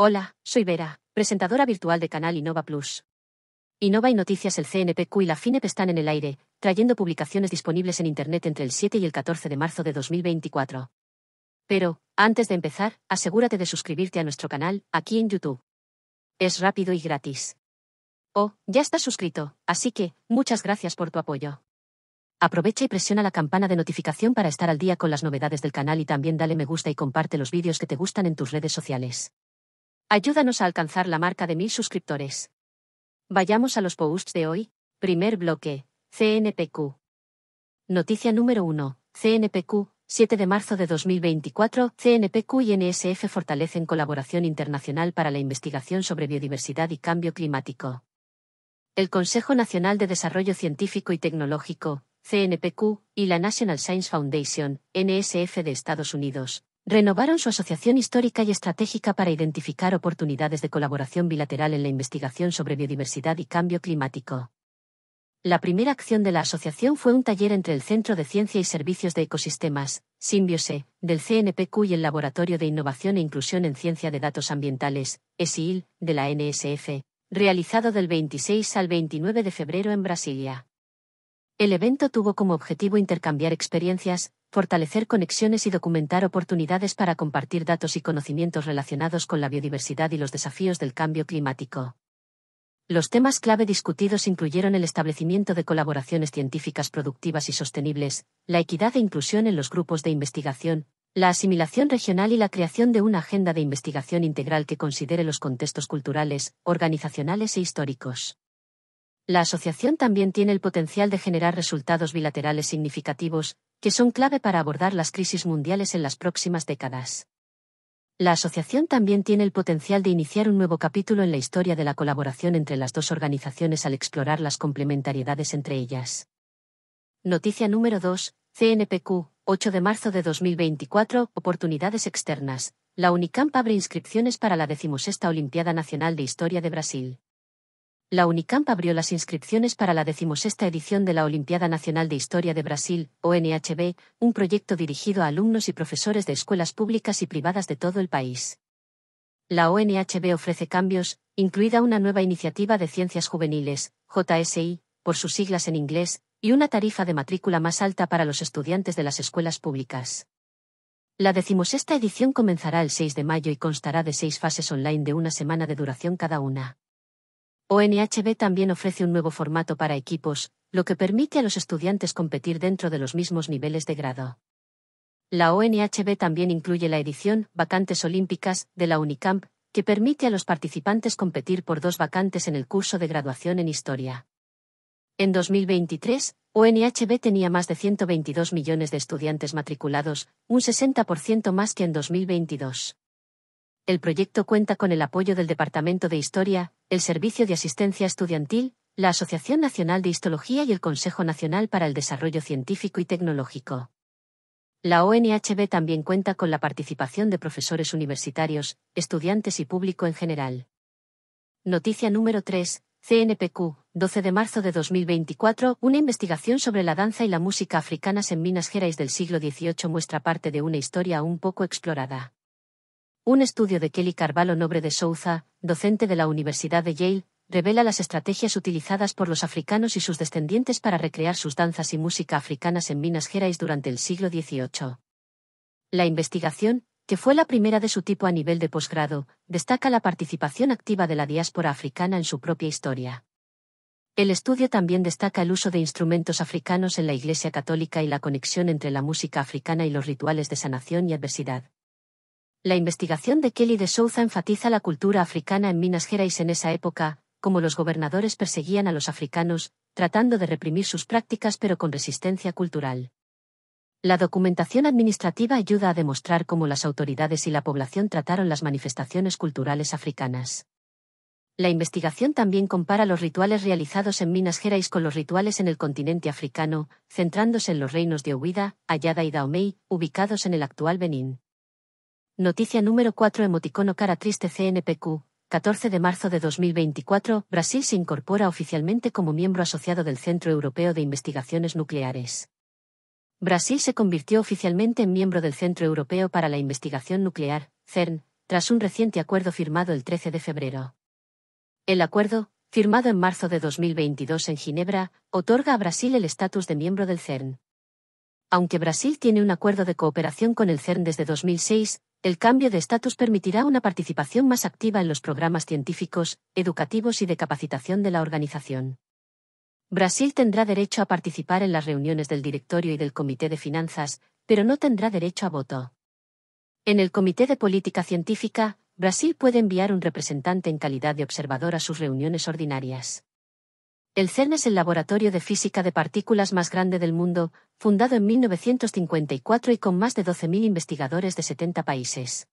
Hola, soy Vera, presentadora virtual de canal Innova Plus. Innova y Noticias el CNPQ y la FINEP están en el aire, trayendo publicaciones disponibles en Internet entre el 7 y el 14 de marzo de 2024. Pero, antes de empezar, asegúrate de suscribirte a nuestro canal, aquí en YouTube. Es rápido y gratis. Oh, ya estás suscrito, así que, muchas gracias por tu apoyo. Aprovecha y presiona la campana de notificación para estar al día con las novedades del canal y también dale me gusta y comparte los vídeos que te gustan en tus redes sociales. Ayúdanos a alcanzar la marca de mil suscriptores. Vayamos a los posts de hoy. Primer bloque, CNPQ. Noticia número 1. CNPQ, 7 de marzo de 2024. CNPQ y NSF fortalecen colaboración internacional para la investigación sobre biodiversidad y cambio climático. El Consejo Nacional de Desarrollo Científico y Tecnológico, CNPQ, y la National Science Foundation, NSF de Estados Unidos, Renovaron su asociación histórica y estratégica para identificar oportunidades de colaboración bilateral en la investigación sobre biodiversidad y cambio climático. La primera acción de la asociación fue un taller entre el Centro de Ciencia y Servicios de Ecosistemas, Simbiose, del CNPQ y el Laboratorio de Innovación e Inclusión en Ciencia de Datos Ambientales, ESIL, de la NSF, realizado del 26 al 29 de febrero en Brasilia. El evento tuvo como objetivo intercambiar experiencias, fortalecer conexiones y documentar oportunidades para compartir datos y conocimientos relacionados con la biodiversidad y los desafíos del cambio climático. Los temas clave discutidos incluyeron el establecimiento de colaboraciones científicas productivas y sostenibles, la equidad e inclusión en los grupos de investigación, la asimilación regional y la creación de una agenda de investigación integral que considere los contextos culturales, organizacionales e históricos. La asociación también tiene el potencial de generar resultados bilaterales significativos, que son clave para abordar las crisis mundiales en las próximas décadas. La asociación también tiene el potencial de iniciar un nuevo capítulo en la historia de la colaboración entre las dos organizaciones al explorar las complementariedades entre ellas. Noticia número 2, CNPQ, 8 de marzo de 2024, oportunidades externas. La UNICAMP abre inscripciones para la decimosexta Olimpiada Nacional de Historia de Brasil. La Unicamp abrió las inscripciones para la decimosexta edición de la Olimpiada Nacional de Historia de Brasil, ONHB, un proyecto dirigido a alumnos y profesores de escuelas públicas y privadas de todo el país. La ONHB ofrece cambios, incluida una nueva iniciativa de ciencias juveniles, JSI, por sus siglas en inglés, y una tarifa de matrícula más alta para los estudiantes de las escuelas públicas. La decimosexta edición comenzará el 6 de mayo y constará de seis fases online de una semana de duración cada una. ONHB también ofrece un nuevo formato para equipos, lo que permite a los estudiantes competir dentro de los mismos niveles de grado. La ONHB también incluye la edición Vacantes Olímpicas de la Unicamp, que permite a los participantes competir por dos vacantes en el curso de graduación en historia. En 2023, ONHB tenía más de 122 millones de estudiantes matriculados, un 60% más que en 2022. El proyecto cuenta con el apoyo del Departamento de Historia, el Servicio de Asistencia Estudiantil, la Asociación Nacional de Histología y el Consejo Nacional para el Desarrollo Científico y Tecnológico. La ONHB también cuenta con la participación de profesores universitarios, estudiantes y público en general. Noticia número 3. CNPQ, 12 de marzo de 2024, una investigación sobre la danza y la música africanas en Minas Gerais del siglo XVIII muestra parte de una historia aún poco explorada. Un estudio de Kelly Carvalho Nobre de Souza, docente de la Universidad de Yale, revela las estrategias utilizadas por los africanos y sus descendientes para recrear sus danzas y música africanas en Minas Gerais durante el siglo XVIII. La investigación, que fue la primera de su tipo a nivel de posgrado, destaca la participación activa de la diáspora africana en su propia historia. El estudio también destaca el uso de instrumentos africanos en la Iglesia Católica y la conexión entre la música africana y los rituales de sanación y adversidad. La investigación de Kelly de Souza enfatiza la cultura africana en Minas Gerais en esa época, como los gobernadores perseguían a los africanos, tratando de reprimir sus prácticas pero con resistencia cultural. La documentación administrativa ayuda a demostrar cómo las autoridades y la población trataron las manifestaciones culturales africanas. La investigación también compara los rituales realizados en Minas Gerais con los rituales en el continente africano, centrándose en los reinos de Ouida, Ayada y Daomei, ubicados en el actual Benín. Noticia número 4 Emoticono cara triste CNPQ. 14 de marzo de 2024, Brasil se incorpora oficialmente como miembro asociado del Centro Europeo de Investigaciones Nucleares. Brasil se convirtió oficialmente en miembro del Centro Europeo para la Investigación Nuclear, CERN, tras un reciente acuerdo firmado el 13 de febrero. El acuerdo, firmado en marzo de 2022 en Ginebra, otorga a Brasil el estatus de miembro del CERN. Aunque Brasil tiene un acuerdo de cooperación con el CERN desde 2006, el cambio de estatus permitirá una participación más activa en los programas científicos, educativos y de capacitación de la organización. Brasil tendrá derecho a participar en las reuniones del directorio y del Comité de Finanzas, pero no tendrá derecho a voto. En el Comité de Política Científica, Brasil puede enviar un representante en calidad de observador a sus reuniones ordinarias. El CERN es el laboratorio de física de partículas más grande del mundo, fundado en 1954 y con más de 12.000 investigadores de 70 países.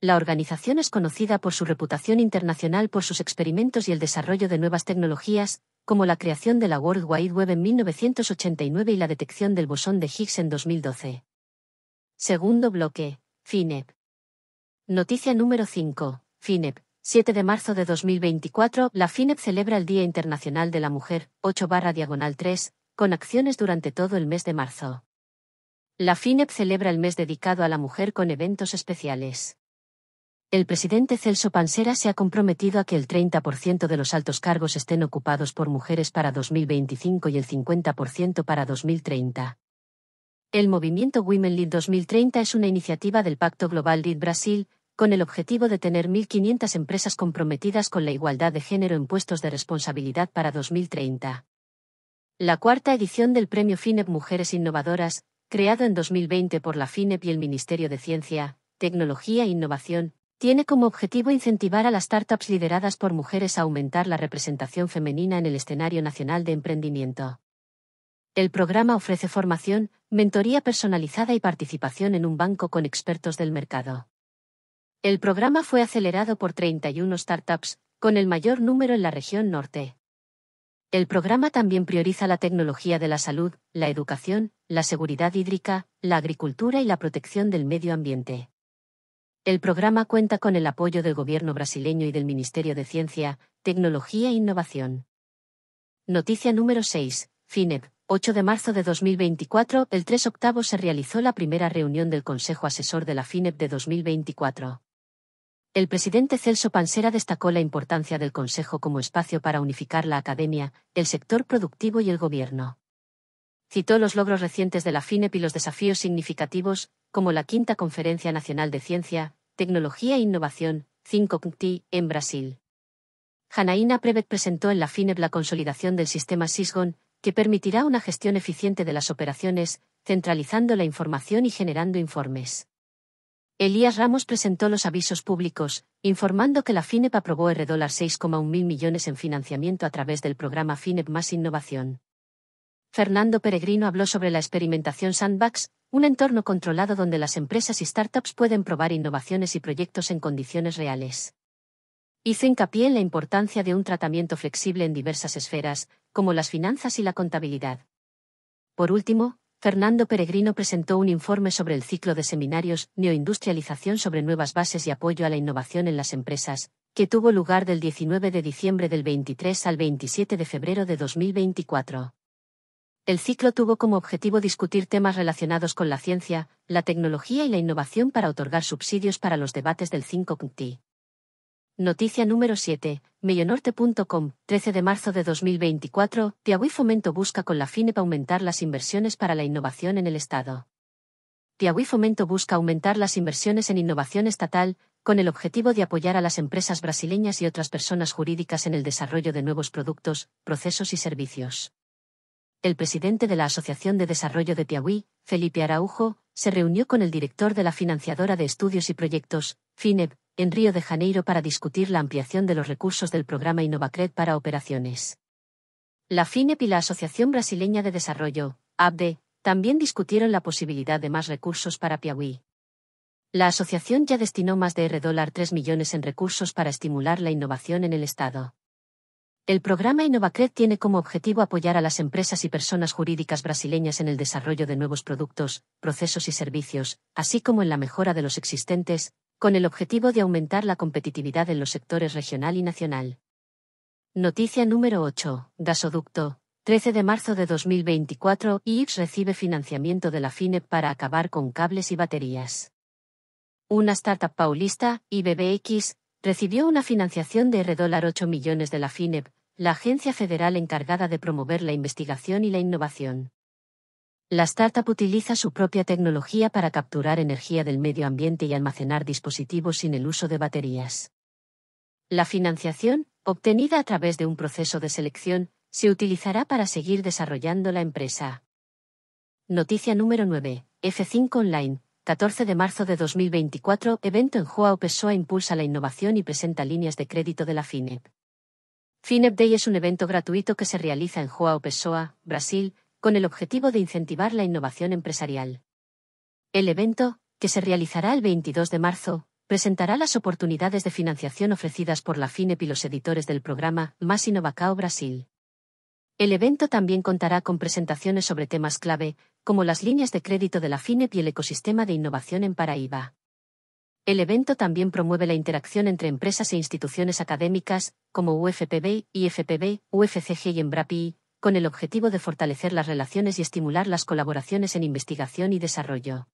La organización es conocida por su reputación internacional por sus experimentos y el desarrollo de nuevas tecnologías, como la creación de la World Wide Web en 1989 y la detección del bosón de Higgs en 2012. Segundo bloque, FINEP. Noticia número 5. FINEP, 7 de marzo de 2024, la FINEP celebra el Día Internacional de la Mujer, 8 barra diagonal 3, con acciones durante todo el mes de marzo. La FINEP celebra el mes dedicado a la mujer con eventos especiales. El presidente Celso Pansera se ha comprometido a que el 30% de los altos cargos estén ocupados por mujeres para 2025 y el 50% para 2030. El movimiento Women Lead 2030 es una iniciativa del Pacto Global Lead Brasil, con el objetivo de tener 1.500 empresas comprometidas con la igualdad de género en puestos de responsabilidad para 2030. La cuarta edición del Premio FINEP Mujeres Innovadoras, creado en 2020 por la FINEP y el Ministerio de Ciencia, Tecnología e Innovación, tiene como objetivo incentivar a las startups lideradas por mujeres a aumentar la representación femenina en el escenario nacional de emprendimiento. El programa ofrece formación, mentoría personalizada y participación en un banco con expertos del mercado. El programa fue acelerado por 31 startups, con el mayor número en la región norte. El programa también prioriza la tecnología de la salud, la educación, la seguridad hídrica, la agricultura y la protección del medio ambiente. El programa cuenta con el apoyo del gobierno brasileño y del Ministerio de Ciencia, Tecnología e Innovación. Noticia número 6. FINEP. 8 de marzo de 2024, el 3 octavo se realizó la primera reunión del Consejo Asesor de la FINEP de 2024. El presidente Celso Pansera destacó la importancia del Consejo como espacio para unificar la academia, el sector productivo y el gobierno. Citó los logros recientes de la FINEP y los desafíos significativos, como la Quinta Conferencia Nacional de Ciencia, Tecnología e Innovación, 5 en Brasil. Janaína Prevet presentó en la FINEP la consolidación del sistema SISGON, que permitirá una gestión eficiente de las operaciones, centralizando la información y generando informes. Elías Ramos presentó los avisos públicos, informando que la FINEP aprobó 6,1 mil millones en financiamiento a través del programa FINEP Más Innovación. Fernando Peregrino habló sobre la experimentación Sandbox, un entorno controlado donde las empresas y startups pueden probar innovaciones y proyectos en condiciones reales. Hizo hincapié en la importancia de un tratamiento flexible en diversas esferas, como las finanzas y la contabilidad. Por último, Fernando Peregrino presentó un informe sobre el ciclo de seminarios Neoindustrialización sobre nuevas bases y apoyo a la innovación en las empresas, que tuvo lugar del 19 de diciembre del 23 al 27 de febrero de 2024. El ciclo tuvo como objetivo discutir temas relacionados con la ciencia, la tecnología y la innovación para otorgar subsidios para los debates del 5 Noticia número 7. Millonorte.com, 13 de marzo de 2024, Tiahuí Fomento busca con la FINEP aumentar las inversiones para la innovación en el Estado. Tiahuí Fomento busca aumentar las inversiones en innovación estatal, con el objetivo de apoyar a las empresas brasileñas y otras personas jurídicas en el desarrollo de nuevos productos, procesos y servicios. El presidente de la Asociación de Desarrollo de Tiahuí, Felipe Araujo, se reunió con el director de la Financiadora de Estudios y Proyectos, FINEP, en Río de Janeiro para discutir la ampliación de los recursos del programa Innovacred para operaciones. La FINEP y la Asociación Brasileña de Desarrollo, ABDE, también discutieron la posibilidad de más recursos para Piauí. La asociación ya destinó más de 3 millones en recursos para estimular la innovación en el Estado. El programa Innovacred tiene como objetivo apoyar a las empresas y personas jurídicas brasileñas en el desarrollo de nuevos productos, procesos y servicios, así como en la mejora de los existentes, con el objetivo de aumentar la competitividad en los sectores regional y nacional. Noticia número 8. Gasoducto. 13 de marzo de 2024, IX recibe financiamiento de la FINEP para acabar con cables y baterías. Una startup paulista, IBBX, recibió una financiación de R$8 millones de la FINEP, la agencia federal encargada de promover la investigación y la innovación. La startup utiliza su propia tecnología para capturar energía del medio ambiente y almacenar dispositivos sin el uso de baterías. La financiación, obtenida a través de un proceso de selección, se utilizará para seguir desarrollando la empresa. Noticia número 9. F5 Online. 14 de marzo de 2024. Evento en Joao Pessoa impulsa la innovación y presenta líneas de crédito de la FINEP. FINEP Day es un evento gratuito que se realiza en Joao Pessoa, Brasil, con el objetivo de incentivar la innovación empresarial. El evento, que se realizará el 22 de marzo, presentará las oportunidades de financiación ofrecidas por la FINEP y los editores del programa Más Innovacao Brasil. El evento también contará con presentaciones sobre temas clave, como las líneas de crédito de la FINEP y el ecosistema de innovación en Paraíba. El evento también promueve la interacción entre empresas e instituciones académicas, como UFPB, IFPB, UFCG y Embrapi, con el objetivo de fortalecer las relaciones y estimular las colaboraciones en investigación y desarrollo.